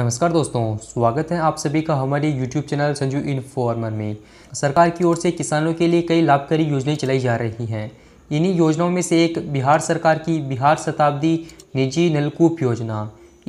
नमस्कार दोस्तों स्वागत है आप सभी का हमारे YouTube चैनल संजू इनफॉर्मर में सरकार की ओर से किसानों के लिए कई लाभकारी योजनाएं चलाई जा रही हैं इन्हीं योजनाओं में से एक बिहार सरकार की बिहार शताब्दी निजी नलकूप योजना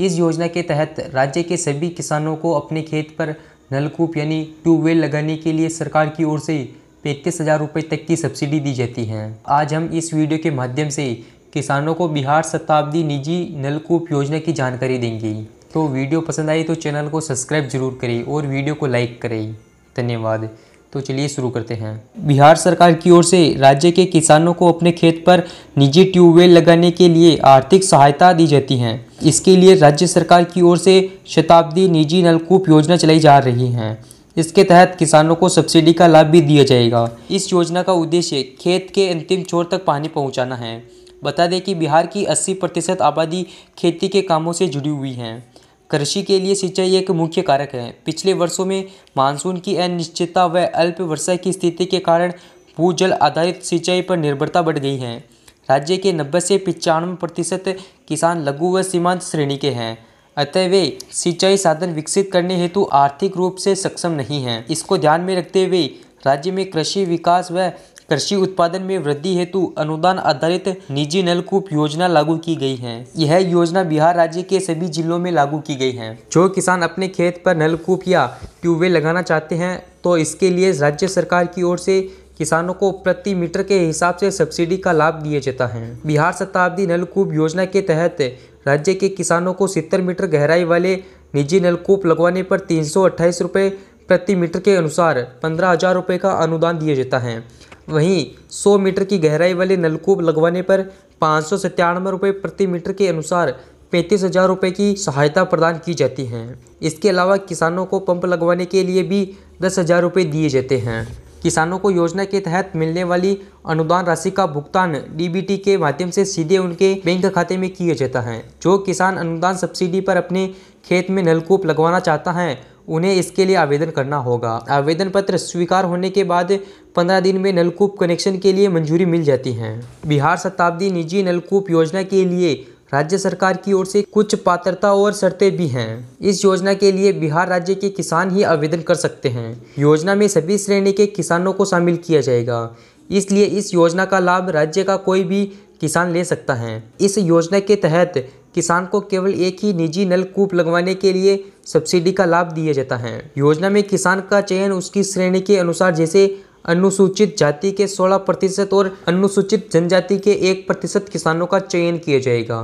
इस योजना के तहत राज्य के सभी किसानों को अपने खेत पर नलकूप यानी ट्यूबवेल लगाने के लिए सरकार की ओर से पैंतीस हज़ार रुपये तक की सब्सिडी दी जाती है आज हम इस वीडियो के माध्यम से किसानों को बिहार शताब्दी निजी नलकूप योजना की जानकारी देंगे तो वीडियो पसंद आई तो चैनल को सब्सक्राइब जरूर करें और वीडियो को लाइक करें धन्यवाद तो चलिए शुरू करते हैं बिहार सरकार की ओर से राज्य के किसानों को अपने खेत पर निजी ट्यूबवेल लगाने के लिए आर्थिक सहायता दी जाती है इसके लिए राज्य सरकार की ओर से शताब्दी निजी नलकूप योजना चलाई जा रही है इसके तहत किसानों को सब्सिडी का लाभ भी दिया जाएगा इस योजना का उद्देश्य खेत के अंतिम छोर तक पानी पहुंचाना है बता दें कि बिहार की 80 प्रतिशत आबादी खेती के कामों से जुड़ी हुई है कृषि के लिए सिंचाई एक मुख्य कारक है पिछले वर्षों में मानसून की अनिश्चितता व अल्प वर्षा की स्थिति के कारण भूजल आधारित सिंचाई पर निर्भरता बढ़ गई है राज्य के नब्बे से पचानवे प्रतिशत किसान लघु व सीमांत श्रेणी के हैं अतः वे सिंचाई साधन विकसित करने हेतु आर्थिक रूप से सक्षम नहीं हैं इसको ध्यान में रखते हुए राज्य में कृषि विकास व कृषि उत्पादन में वृद्धि हेतु अनुदान आधारित निजी नलकूप योजना लागू की गई है यह योजना बिहार राज्य के सभी जिलों में लागू की गई है जो किसान अपने खेत पर नलकूप या ट्यूबवेल लगाना चाहते हैं तो इसके लिए राज्य सरकार की ओर से किसानों को प्रति मीटर के हिसाब से सब्सिडी का लाभ दिया जाता है बिहार शताब्दी नलकूप योजना के तहत राज्य के किसानों को सितर मीटर गहराई वाले निजी नलकूप लगवाने पर तीन सौ प्रति मीटर के अनुसार पंद्रह हज़ार रुपये का अनुदान दिया जाता है वहीं 100 मीटर की गहराई वाले नलकूप लगवाने पर पाँच सौ रुपये प्रति मीटर के अनुसार पैंतीस हज़ार रुपये की सहायता प्रदान की जाती है इसके अलावा किसानों को पंप लगवाने के लिए भी दस हज़ार रुपये दिए जाते हैं किसानों को योजना के तहत मिलने वाली अनुदान राशि का भुगतान डीबीटी के माध्यम से सीधे उनके बैंक खाते में किया जाता है जो किसान अनुदान सब्सिडी पर अपने खेत में नलकूप लगवाना चाहता है उन्हें इसके लिए आवेदन करना होगा आवेदन पत्र स्वीकार होने के बाद पंद्रह दिन में नलकूप कनेक्शन के लिए मंजूरी मिल जाती है बिहार शताब्दी निजी नलकूप योजना के लिए राज्य सरकार की ओर से कुछ पात्रता और शर्तें भी हैं इस योजना के लिए बिहार राज्य के किसान ही आवेदन कर सकते हैं योजना में सभी श्रेणी के किसानों को शामिल किया जाएगा इसलिए इस योजना का लाभ राज्य का कोई भी किसान ले सकता है इस योजना के तहत किसान को केवल एक ही निजी नलकूप लगवाने के लिए सब्सिडी का लाभ दिया जाता है योजना में किसान का चयन उसकी श्रेणी के अनुसार जैसे अनुसूचित जाति के 16 प्रतिशत और अनुसूचित जनजाति के एक प्रतिशत किसानों का चयन किया जाएगा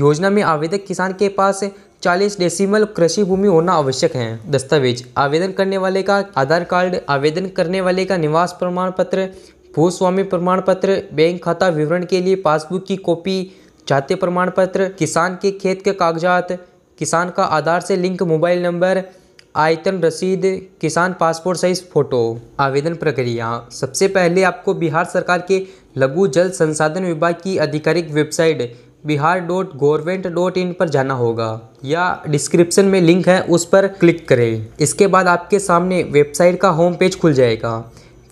योजना में आवेदक किसान के पास 40 डेसिमल कृषि भूमि होना आवश्यक है दस्तावेज आवेदन करने वाले का आधार कार्ड आवेदन करने वाले का निवास प्रमाण पत्र भूस्वामी प्रमाण पत्र बैंक खाता विवरण के लिए पासबुक की कॉपी जाति प्रमाण पत्र किसान के खेत के कागजात किसान का आधार से लिंक मोबाइल नंबर आयतन रसीद किसान पासपोर्ट साइज फ़ोटो आवेदन प्रक्रिया सबसे पहले आपको बिहार सरकार के लघु जल संसाधन विभाग की आधिकारिक website Bihar dot government dot in पर जाना होगा या डिस्क्रिप्शन में लिंक है उस पर क्लिक करें इसके बाद आपके सामने वेबसाइट का होम पेज खुल जाएगा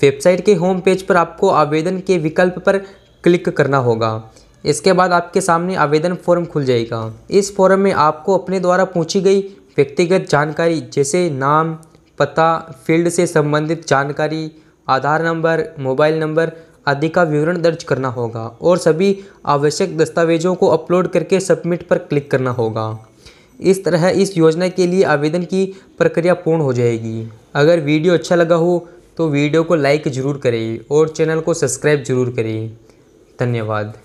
वेबसाइट के होम पेज पर आपको आवेदन के विकल्प पर क्लिक करना होगा इसके बाद आपके सामने आवेदन फॉर्म खुल जाएगा इस फॉर्म में आपको अपने द्वारा पूछी गई व्यक्तिगत जानकारी जैसे नाम पता फील्ड से संबंधित जानकारी आधार नंबर मोबाइल नंबर आदि का विवरण दर्ज करना होगा और सभी आवश्यक दस्तावेजों को अपलोड करके सबमिट पर क्लिक करना होगा इस तरह इस योजना के लिए आवेदन की प्रक्रिया पूर्ण हो जाएगी अगर वीडियो अच्छा लगा हो तो वीडियो को लाइक ज़रूर करें और चैनल को सब्सक्राइब ज़रूर करें धन्यवाद